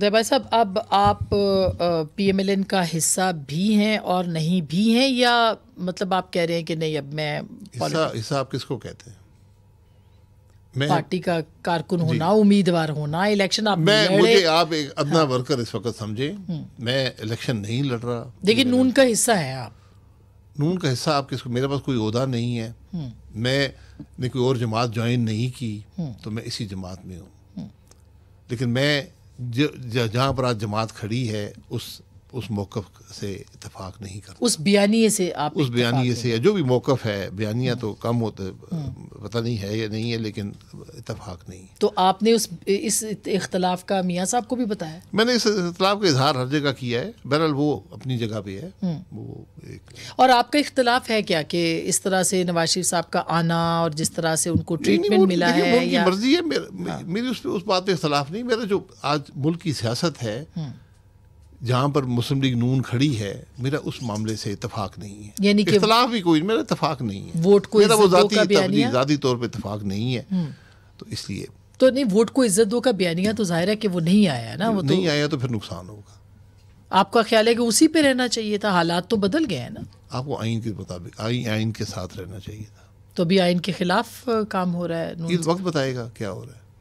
तो भाई साहब अब आप पीएमएलएन का हिस्सा भी हैं और नहीं भी हैं या मतलब आप कह रहे हैं कि नहीं अब मैं हिस्सा हिस्सा आप किसको कहते हैं मैं पार्टी का कारकुन होना उम्मीदवार होना इलेक्शन आप मैं मुझे आप एक हाँ। अपना हाँ। वर्कर इस वक्त समझे हम्म। मैं इलेक्शन नहीं लड़ रहा देखिए नून का हिस्सा है आप नून का हिस्सा आप किसको मेरे पास कोई अहदा नहीं है हम्म। मैं ने कोई और जमात ज्वाइन नहीं की हम्म। तो मैं इसी जमात में हूँ लेकिन मैं जहाँ पर आज जमात खड़ी है उस उस मौकफ से इतफाक़ नहीं करता उस बयानी से आप उस बयानी से जो भी मौकफ है बयानियाँ तो कम होते हम्म। पता नहीं है या नहीं है लेकिन इतफाक़ नहीं तो आपने उस इस इख्तलाफ का मियाँ साहब को भी बताया मैंने इस इख्तलाफ का इजहार हर जगह किया है बहरहाल वो अपनी जगह पे है हम्म। वो एक और आपका इख्तलाफ है क्या कि इस तरह से नवाज शरीफ साहब का आना और जिस तरह से उनको ट्रीटमेंट मिला है मर्जी है हाँ। मेरी उस बात पर इख्तलाफ नहीं मेरा जो आज मुल्क की सियासत है हम्म। जहाँ पर मुस्लिम लीग नून खड़ी है मेरा उस मामले से इतफाक नहीं है यानी कि भी कोई मेरा इतफाक नहीं है वोट को मेरा वो जाती तौर पर इतफाक नहीं है हम्म। तो इसलिए तो नहीं वोट को इज्जत दो का बयानिया तो जाहिर है कि वो नहीं आया ना वो तो- नहीं आया तो फिर नुकसान होगा आपका ख्याल है कि उसी पे रहना चाहिए था हालात तो बदल गए हैं ना आपको आइन के मुताबिक आइन आइन के साथ रहना चाहिए था तो अभी आइन के खिलाफ काम हो रहा है इस वक्त बताएगा क्या हो रहा है